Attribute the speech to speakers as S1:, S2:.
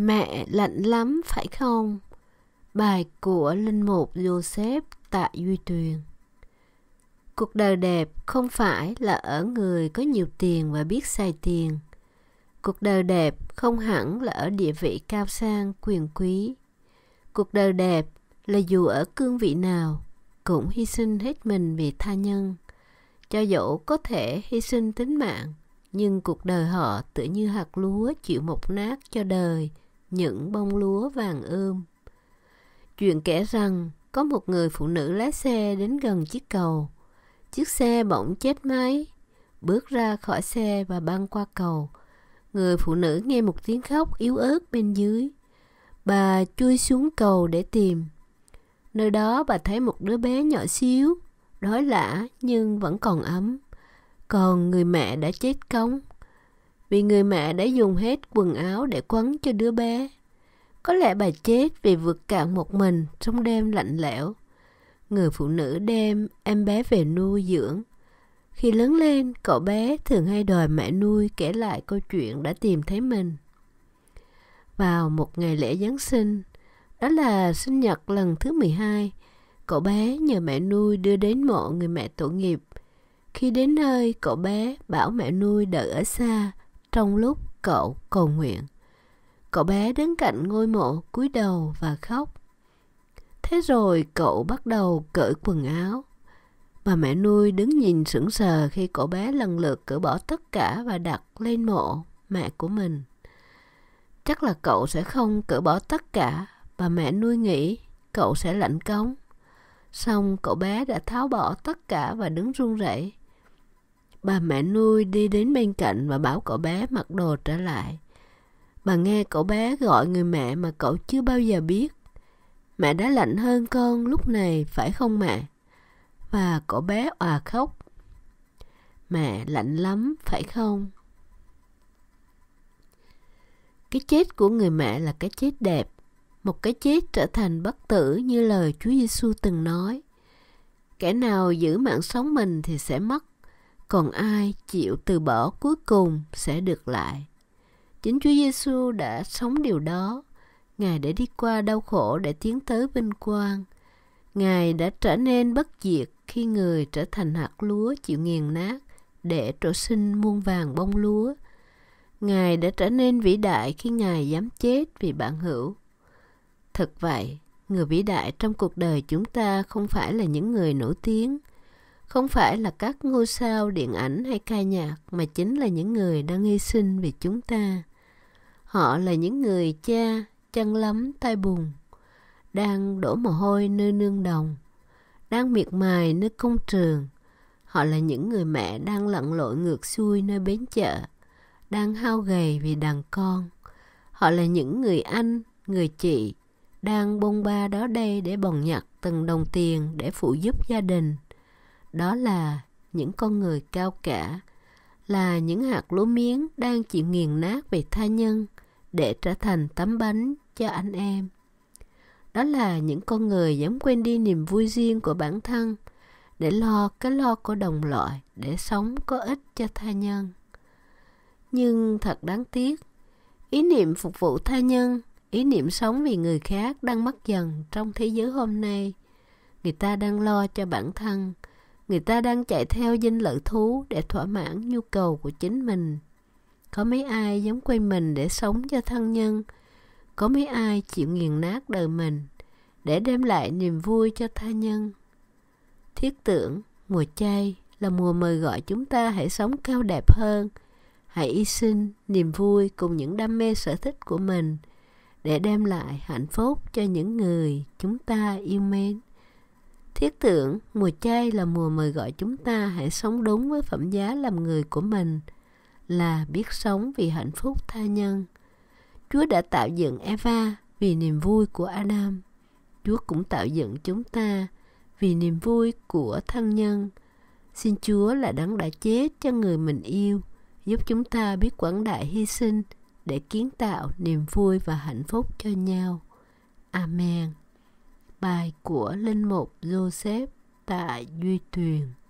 S1: Mẹ lạnh lắm phải không? Bài của Linh Mục Joseph tại Duy Tuyền Cuộc đời đẹp không phải là ở người có nhiều tiền và biết xài tiền. Cuộc đời đẹp không hẳn là ở địa vị cao sang, quyền quý. Cuộc đời đẹp là dù ở cương vị nào, cũng hy sinh hết mình vì tha nhân. Cho dẫu có thể hy sinh tính mạng, nhưng cuộc đời họ tự như hạt lúa chịu một nát cho đời – những bông lúa vàng ươm. Chuyện kể rằng có một người phụ nữ lái xe đến gần chiếc cầu. Chiếc xe bỗng chết máy, bước ra khỏi xe và băng qua cầu. Người phụ nữ nghe một tiếng khóc yếu ớt bên dưới. Bà chui xuống cầu để tìm. Nơi đó bà thấy một đứa bé nhỏ xíu, đói lả nhưng vẫn còn ấm. Còn người mẹ đã chết cống vì người mẹ đã dùng hết quần áo để quấn cho đứa bé. Có lẽ bà chết vì vượt cạn một mình trong đêm lạnh lẽo. Người phụ nữ đem em bé về nuôi dưỡng. Khi lớn lên, cậu bé thường hay đòi mẹ nuôi kể lại câu chuyện đã tìm thấy mình. Vào một ngày lễ Giáng sinh, đó là sinh nhật lần thứ 12, cậu bé nhờ mẹ nuôi đưa đến mộ người mẹ tội nghiệp. Khi đến nơi, cậu bé bảo mẹ nuôi đợi ở xa, trong lúc cậu cầu nguyện. Cậu bé đứng cạnh ngôi mộ cúi đầu và khóc. Thế rồi cậu bắt đầu cởi quần áo. Bà mẹ nuôi đứng nhìn sững sờ khi cậu bé lần lượt cởi bỏ tất cả và đặt lên mộ mẹ của mình. Chắc là cậu sẽ không cởi bỏ tất cả, bà mẹ nuôi nghĩ cậu sẽ lạnh cống. Xong cậu bé đã tháo bỏ tất cả và đứng run rẩy. Bà mẹ nuôi đi đến bên cạnh và bảo cậu bé mặc đồ trở lại. Bà nghe cậu bé gọi người mẹ mà cậu chưa bao giờ biết. Mẹ đã lạnh hơn con lúc này, phải không mẹ? Và cậu bé òa khóc. Mẹ lạnh lắm, phải không? Cái chết của người mẹ là cái chết đẹp. Một cái chết trở thành bất tử như lời Chúa Giêsu từng nói. Kẻ nào giữ mạng sống mình thì sẽ mất còn ai chịu từ bỏ cuối cùng sẽ được lại. Chính Chúa Giêsu đã sống điều đó. Ngài đã đi qua đau khổ để tiến tới vinh quang. Ngài đã trở nên bất diệt khi người trở thành hạt lúa chịu nghiền nát để trổ sinh muôn vàng bông lúa. Ngài đã trở nên vĩ đại khi Ngài dám chết vì bạn hữu. Thật vậy, người vĩ đại trong cuộc đời chúng ta không phải là những người nổi tiếng – không phải là các ngôi sao điện ảnh hay ca nhạc mà chính là những người đang hy sinh vì chúng ta họ là những người cha chân lắm tay bùn đang đổ mồ hôi nơi nương đồng đang miệt mài nơi công trường họ là những người mẹ đang lặn lội ngược xuôi nơi bến chợ đang hao gầy vì đàn con họ là những người anh người chị đang bông ba đó đây để bồng nhặt từng đồng tiền để phụ giúp gia đình đó là những con người cao cả, là những hạt lúa miếng đang chịu nghiền nát về tha nhân để trở thành tấm bánh cho anh em. Đó là những con người dám quên đi niềm vui riêng của bản thân để lo cái lo của đồng loại để sống có ích cho tha nhân. Nhưng thật đáng tiếc, ý niệm phục vụ tha nhân, ý niệm sống vì người khác đang mất dần trong thế giới hôm nay. Người ta đang lo cho bản thân, Người ta đang chạy theo danh lợi thú để thỏa mãn nhu cầu của chính mình. Có mấy ai dám quay mình để sống cho thân nhân? Có mấy ai chịu nghiền nát đời mình để đem lại niềm vui cho tha nhân? Thiết tưởng mùa chay là mùa mời gọi chúng ta hãy sống cao đẹp hơn, hãy y sinh niềm vui cùng những đam mê sở thích của mình để đem lại hạnh phúc cho những người chúng ta yêu mến. Thiết tưởng mùa chay là mùa mời gọi chúng ta hãy sống đúng với phẩm giá làm người của mình, là biết sống vì hạnh phúc tha nhân. Chúa đã tạo dựng Eva vì niềm vui của Adam. Chúa cũng tạo dựng chúng ta vì niềm vui của thân nhân. Xin Chúa là đấng đã chết cho người mình yêu, giúp chúng ta biết quảng đại hy sinh để kiến tạo niềm vui và hạnh phúc cho nhau. Amen. Bài của Linh Mục Joseph tại Duy Tuyền